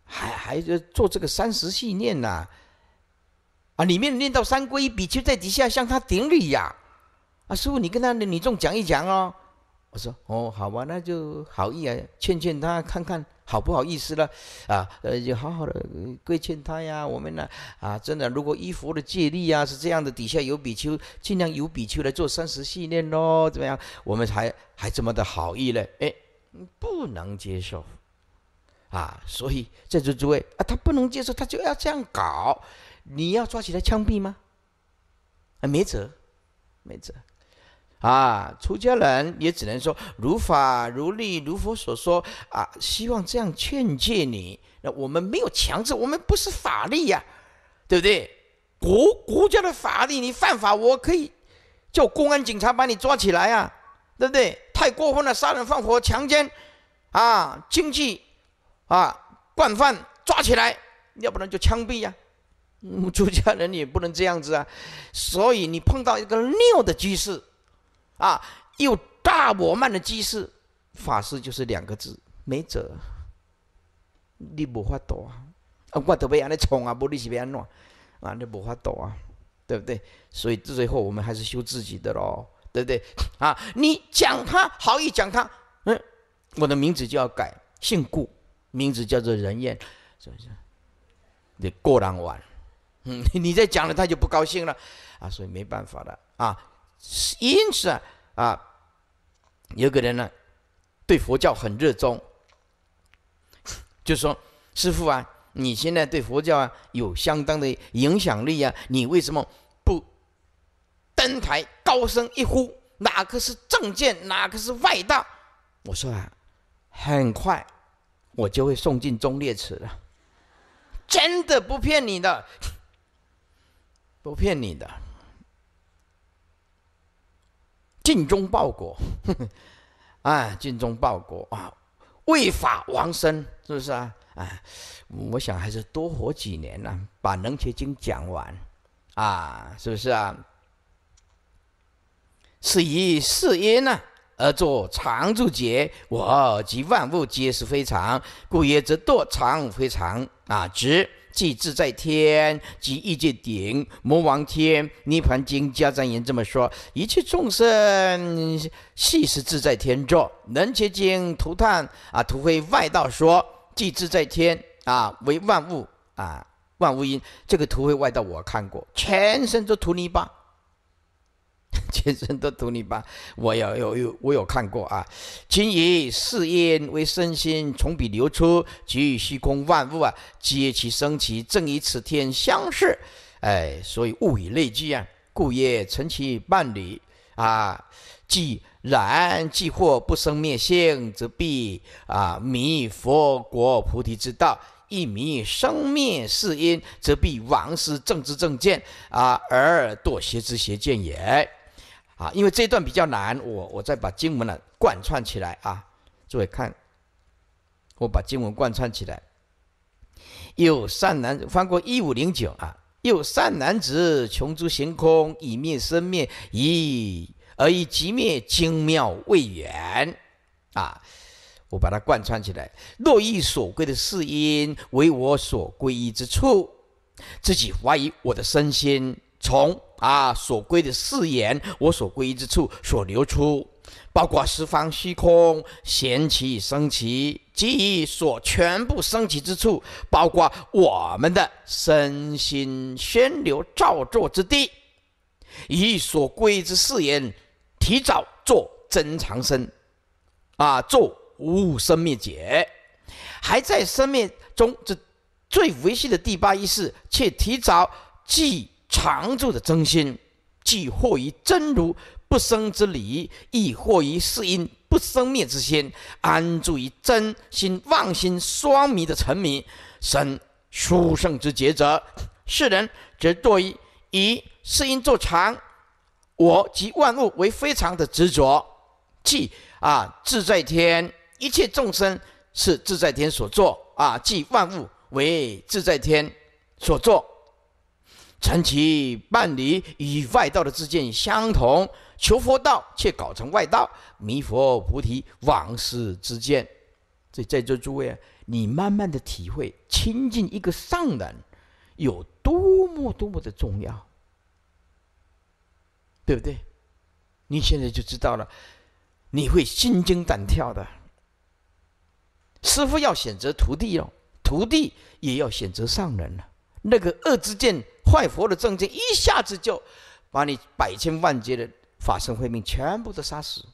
还还做做这个三时系念呐，啊，里面念到三皈依，比丘在底下向他顶礼呀，啊，师傅你跟他的女众讲一讲哦。”我说哦，好吧，那就好意啊，劝劝他，看看好不好意思了，啊，呃，就好好的规劝他呀。我们呢，啊，真的，如果依佛的戒律啊，是这样的，底下有比丘，尽量有比丘来做三时系念哦，怎么样？我们还还这么的好意嘞，哎，不能接受，啊，所以在这诸位啊，他不能接受，他就要这样搞，你要抓起来枪毙吗？啊，没辙，没辙。啊，出家人也只能说如法如律如佛所说啊，希望这样劝诫你。那我们没有强制，我们不是法律呀，对不对？国国家的法律，你犯法，我可以叫公安警察把你抓起来啊，对不对？太过分了，杀人放火、强奸啊，经济啊惯犯抓起来，要不然就枪毙呀。出家人也不能这样子啊，所以你碰到一个拗的居士。啊，有大我慢的机士法师，就是两个字，没辙，你无法躲啊！啊，我都被人家宠啊，不你是别安弄，啊，你无法躲啊，对不对？所以最后我们还是修自己的喽，对不对？啊，你讲他好，意，讲他，嗯，我的名字就要改，姓顾，名字叫做任燕，是不是？你过然晚，嗯，你再讲了，他就不高兴了，啊，所以没办法了，啊。因此啊，啊，有个人呢，对佛教很热衷，就说：“师傅啊，你现在对佛教啊有相当的影响力啊，你为什么不登台高声一呼，哪个是正见，哪个是外道？”我说啊，很快我就会送进忠烈祠了，真的不骗你的，不骗你的。尽忠报国，啊，尽忠报国啊，为法王身，是不是啊？啊，我想还是多活几年呢，把《能学经》讲完，啊，是不是啊？是以是因啊，而作常住觉，我及万物皆是非常，故曰则堕常非常啊，直。即自在天，即意界顶，魔王天，《涅盘经》加藏言这么说：一切众生系是自在天作，能结经涂炭啊！涂灰外道说，即自在天啊，为万物啊，万物因这个涂灰外道，我看过，全身都涂泥巴。先生的读你吧，我有有有我有看过啊。今以世因为身心，从彼流出，即于虚空万物啊，皆其生起，正以此天相似。哎，所以物以类聚啊，故也成其伴侣啊。既然既惑，不生灭性，则必啊迷佛国菩提之道；一迷生灭世因，则必亡失正知正见啊，而堕邪之邪见也。啊，因为这一段比较难，我我再把经文呢贯穿起来啊，诸位看，我把经文贯穿起来。又善男，翻过一五零九啊，又善男子，穷诸行空，以灭生灭，以而以极灭精妙未远啊，我把它贯穿起来。若意所归的事因，为我所归之处，自己怀疑我的身心。从啊所归的誓言，我所归之处所流出，包括十方虚空贤升生即及所全部升起之处，包括我们的身心宣流造作之地，以所归之誓言，提早做真藏生，啊，做无生灭解，还在生命中这最维系的第八意识，却提早即。常住的真心，既惑于真如不生之理，亦惑于世因不生灭之心，安住于真心妄心双迷的沉迷，生殊胜之劫者。世人则多以以世因作常，我及万物为非常的执着，即啊自在天一切众生是自在天所作啊，即万物为自在天所作。成其伴侣与外道的自见相同，求佛道却搞成外道，弥佛菩提往事之见。以在座诸位啊，你慢慢的体会亲近一个上人有多么多么的重要，对不对？你现在就知道了，你会心惊胆跳的。师傅要选择徒弟哦，徒弟也要选择上人了。那个恶之剑、坏佛的正剑，一下子就把你百千万劫的法身慧命全部都杀死，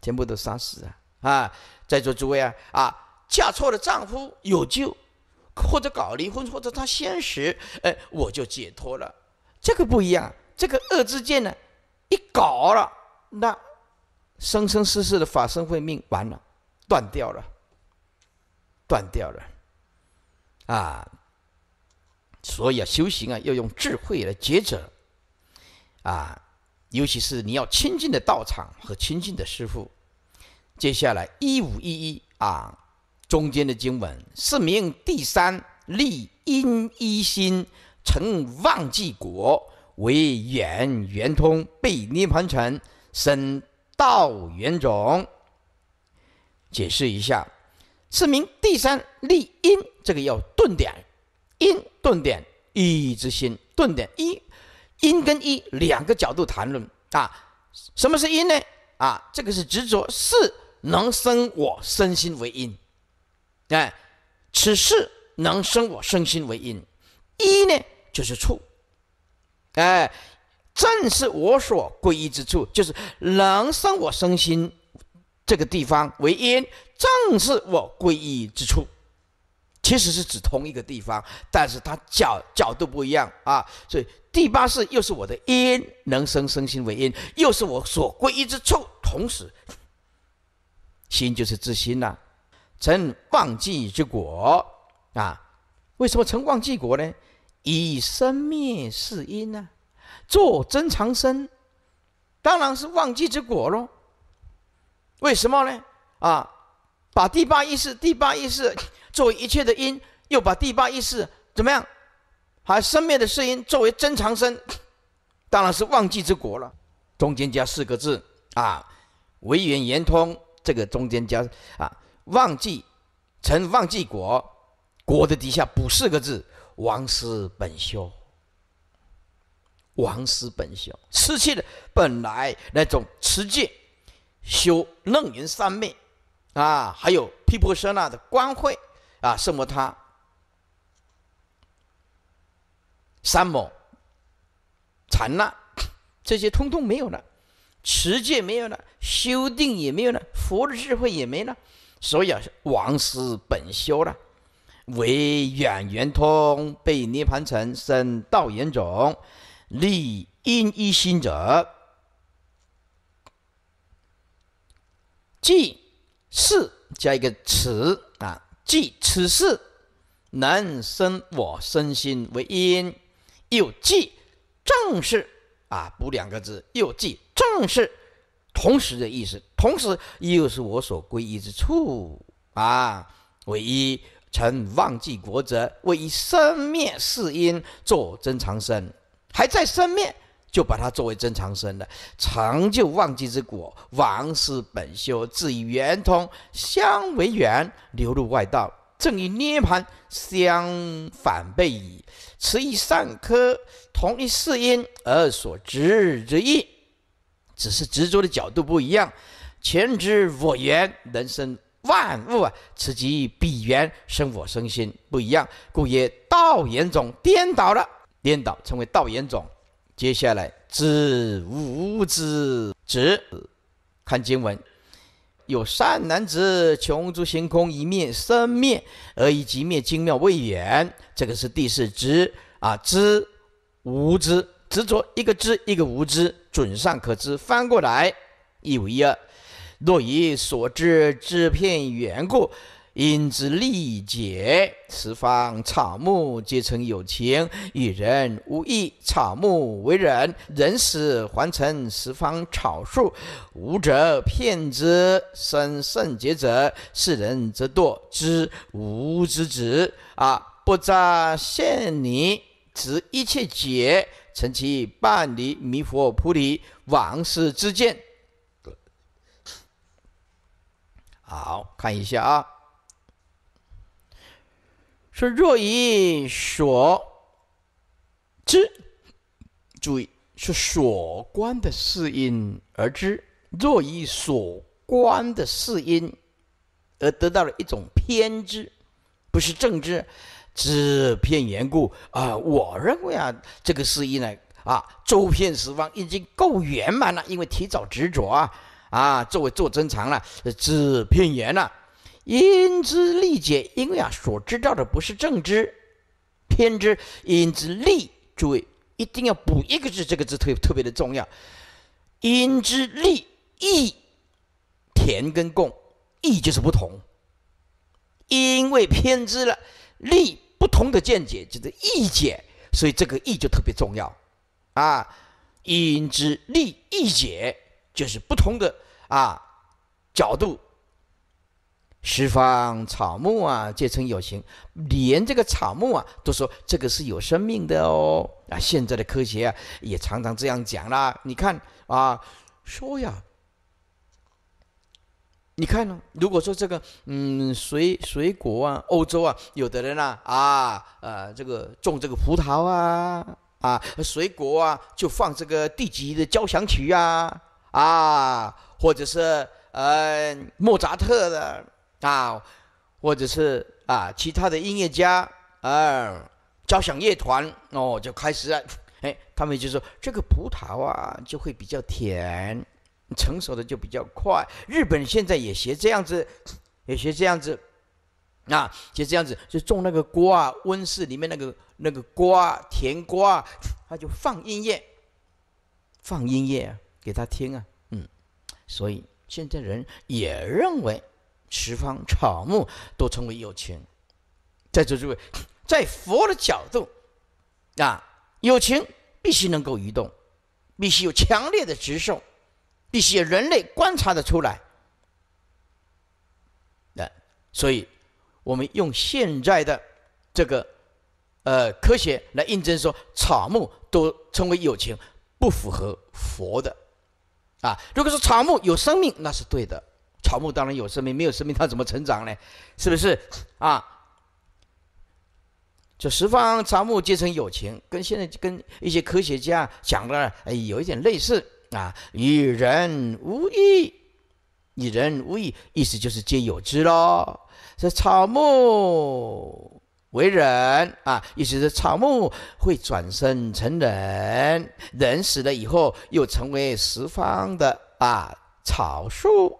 全部都杀死啊！啊，在座诸位啊，啊，嫁错了丈夫有救，或者搞离婚，或者他先死，哎，我就解脱了。这个不一样，这个恶之剑呢，一搞了，那生生世世的法身慧命完了，断掉了，断掉了，啊！所以啊，修行啊，要用智慧来抉择啊，尤其是你要亲近的道场和亲近的师父。接下来一五一一啊，中间的经文是名第三立因一心成忘记国为圆圆通被涅盘成生道圆种。解释一下，是名第三立因，这个要顿点。因顿点一之心，顿点一，因跟一两个角度谈论啊。什么是因呢？啊，这个是执着，是能生我身心为因。哎，此事能生我身心为因。一呢，就是处。哎，正是我所归依之处，就是能生我身心这个地方为因，正是我归依之处。其实是指同一个地方，但是它角角度不一样啊。所以第八世又是我的因，能生生心为因，又是我所归依之处。同时，心就是自心呐。曾忘记之果啊？为什么曾忘记果呢？以生灭是因呐，做真长生，当然是忘记之果喽。为什么呢？啊？把第八意识、第八意识作为一切的因，又把第八意识怎么样？还生灭的世因作为真长生，当然是忘记之国了。中间加四个字啊，唯缘言通。这个中间加啊，忘记成忘记国。国的底下补四个字，王师本修。王师本修，失去了本来那种持戒，修楞严三昧。啊，还有毗婆舍那的光辉，啊，圣么他三摩禅那，这些通通没有了，持戒没有了，修定也没有了，佛的智慧也没了，所以啊，王师本修了，为远圆通，被涅盘成，生道眼种，立因一心者，即。事加一个词啊，即此事能生我身心为因，又即正是啊，补两个字，又即正是同时的意思，同时又是我所皈依之处啊，唯一曾忘记国则，为一生灭是因，作真长生，还在生灭。就把它作为真长生的成就，忘记之果，王师本修，自以圆通相为圆，流入外道，正与涅盘相反背矣。此以善科同一世因而所执之意，只是执着的角度不一样。前知我缘人生万物啊，此即彼缘生我身心不一样，故曰道缘种颠倒了，颠倒成为道缘种。接下来，知无知执，看经文，有善男子，穷诸行空一面生灭，而以即灭精妙未远，这个是第四知啊，知无知执着一个知一个无知准善可知，翻过来一五一二，若以所知知片缘故。因之力解十方草木皆成有情；与人无异，草木为人，人死还成十方草树。无者骗之生圣劫者，世人则堕之无知子啊！不扎现你值一切解，成其半离迷佛菩提往事之见。好看一下啊！说若以所知，注意是所观的事因而知；若以所观的事因而得到了一种偏知，不是正知，只偏缘故啊。我认为啊，这个事因呢，啊，周遍十方已经够圆满了，因为提早执着啊，啊，作为做增长了，只偏缘了。因之利解，因为啊，所知道的不是正知、偏知，因之利。诸位一定要补一个字，这个字特特别的重要。因之利义，田跟共义就是不同。因为偏知了，利不同的见解就是意解，所以这个义就特别重要啊。因之利义解，就是不同的啊角度。十方草木啊，皆成有形，连这个草木啊，都说这个是有生命的哦啊！现在的科学啊，也常常这样讲啦。你看啊，说呀，你看呢？如果说这个，嗯，水水果啊，欧洲啊，有的人呐，啊，呃，这个种这个葡萄啊，啊，水果啊，就放这个地几的交响曲啊，啊，或者是呃莫扎特的。啊，或者是啊，其他的音乐家，啊，交响乐团哦，就开始了。哎，他们就说这个葡萄啊，就会比较甜，成熟的就比较快。日本现在也学这样子，也学这样子，那学这样子就种那个瓜，温室里面那个那个瓜，甜瓜，他就放音乐，放音乐给他听啊。嗯，所以现在人也认为。十方草木都称为有情，在座诸位，在佛的角度啊，有情必须能够移动，必须有强烈的直受，必须有人类观察的出来。啊，所以我们用现在的这个呃科学来印证说，草木都称为有情，不符合佛的啊。如果是草木有生命，那是对的。草木当然有生命，没有生命它怎么成长呢？是不是啊？这十方草木皆成有情，跟现在跟一些科学家讲的哎有一点类似啊。与人无异，与人无异，意思就是皆有之喽。这草木为人啊，意思是草木会转生成人，人死了以后又成为十方的啊草树。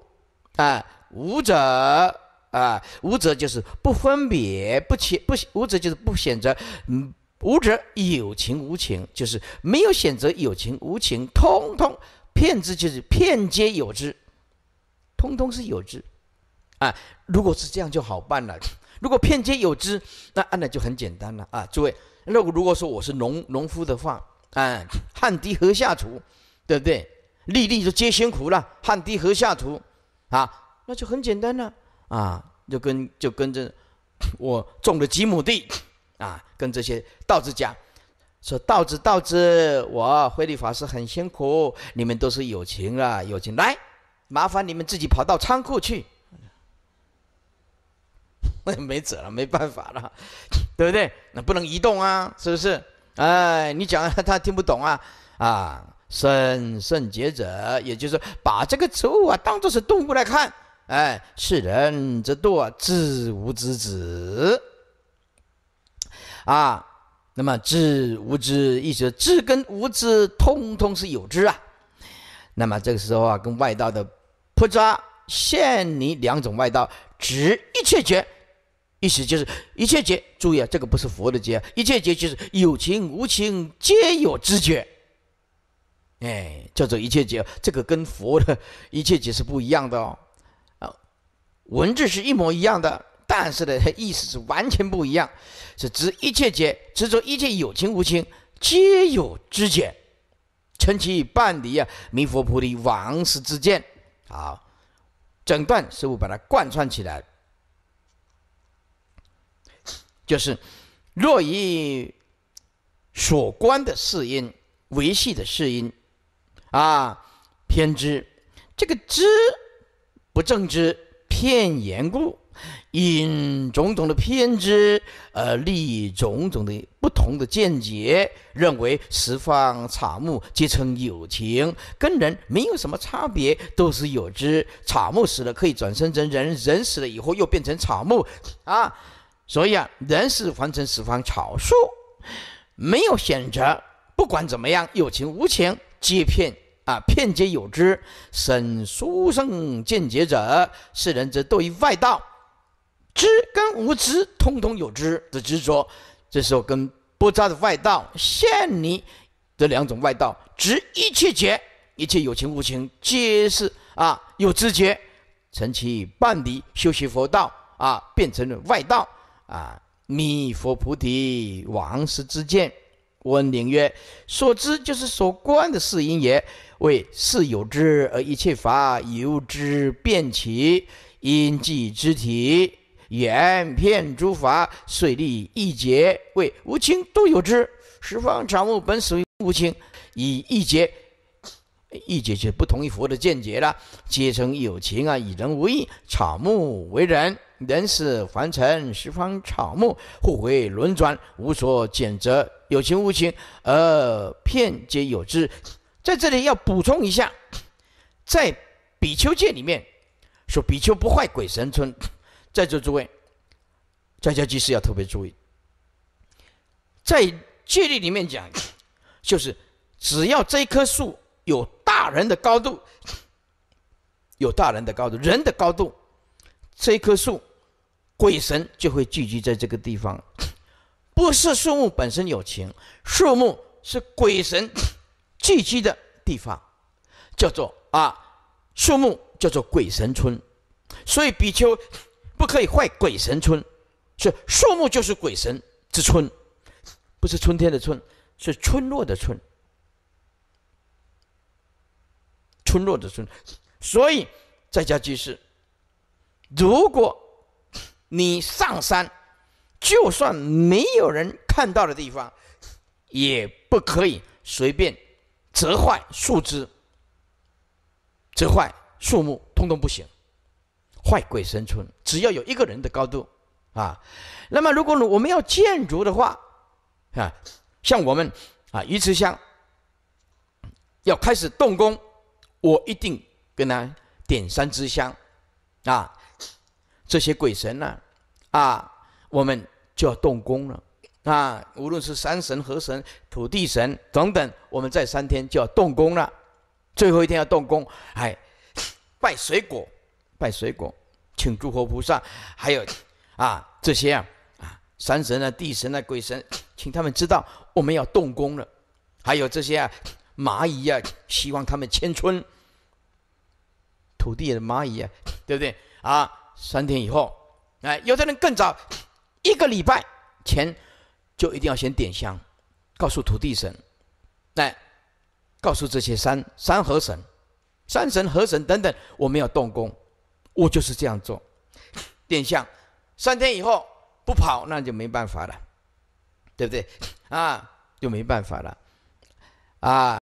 啊，无者啊，无者就是不分别、不选不无者就是不选择，嗯，无者有情无情就是没有选择有情无情，通通骗之就是骗皆有之，通通是有之，啊，如果是这样就好办了。如果骗皆有之，那按理就很简单了啊，诸位，那如果说我是农农夫的话，啊，汗滴禾下土，对不对？粒粒都皆辛苦了，汗滴禾下土。啊，那就很简单了啊，就跟就跟着我种了几亩地，啊，跟这些道子讲，说道子道子，我慧律法师很辛苦，你们都是有情啊，有情，来，麻烦你们自己跑到仓库去，我 也没辙了，没办法了，对不对？那不能移动啊，是不是？哎，你讲他听不懂啊，啊。生圣洁者，也就是把这个植物啊，当做是动物来看。哎，是人之惰，自无知子啊。那么知无知，意思知跟无知，通通是有知啊。那么这个时候啊，跟外道的破扎现你两种外道执一切觉，意思就是一切觉。注意啊，这个不是佛的觉，一切觉就是有情无情皆有知觉。哎，叫做一切解，这个跟佛的一切解是不一样的哦。啊，文字是一模一样的，但是呢，意思是完全不一样，是指一切解，执着一切有情无情皆有知解，称其半离啊，弥佛菩提王师之见。好，整段师傅把它贯穿起来，就是若以所观的世因，维系的世因。啊，偏知这个知不正知，偏言故，因种种的偏知而立种种的不同的见解，认为十方草木皆成有情，跟人没有什么差别，都是有知。草木死了可以转生成人，人死了以后又变成草木。啊，所以啊，人是凡成十方草树，没有选择，不管怎么样，有情无情。皆骗啊！骗皆有之。神书圣见解者，世人则堕于外道，知跟无知，通通有知的执着。这时候跟波道的外道、现你的两种外道执一切觉，一切有情无情皆是啊有知觉，成其半离修习佛道啊，变成了外道啊，弥佛菩提王师之见。温灵曰：“所知就是所观的事因也，谓是有之而一切法由之变起，因即之体，缘片诸法，水立一节。谓无情都有之。十方草木本属于无情，以一结，一结就不同于佛的见解了。皆成有情啊，以人为义，草木为人，人是凡尘，十方草木，互为轮转，无所减则，有情无情，而片皆有之。在这里要补充一下，在比丘戒里面说，比丘不坏鬼神村。在座诸位，在家居士要特别注意，在戒律里面讲，就是只要这一棵树有大人的高度，有大人的高度，人的高度，这一棵树，鬼神就会聚集在这个地方。不是树木本身有情，树木是鬼神 聚集的地方，叫做啊，树木叫做鬼神村，所以比丘 不可以坏鬼神村，是树木就是鬼神之村，不是春天的春，是村落的村，村落的村，所以在家居士，如果你上山。就算没有人看到的地方，也不可以随便折坏树枝、折坏树木，通通不行。坏鬼神村，只要有一个人的高度啊。那么，如果我们要建筑的话啊，像我们啊，鱼池乡要开始动工，我一定跟他点三支香啊，这些鬼神呢啊。我们就要动工了，啊，无论是山神、河神、土地神等等，我们在三天就要动工了。最后一天要动工，哎，拜水果，拜水果，请诸佛菩萨，还有啊这些啊啊山神啊、地神啊、鬼神，请他们知道我们要动工了。还有这些啊蚂蚁啊，希望他们迁村。土地的蚂蚁啊，对不对？啊，三天以后，哎，有的人更早。一个礼拜前，就一定要先点香，告诉土地神，来，告诉这些山山河神、山神、河神等等，我们要动工，我就是这样做，点香，三天以后不跑，那就没办法了，对不对？啊，就没办法了，啊。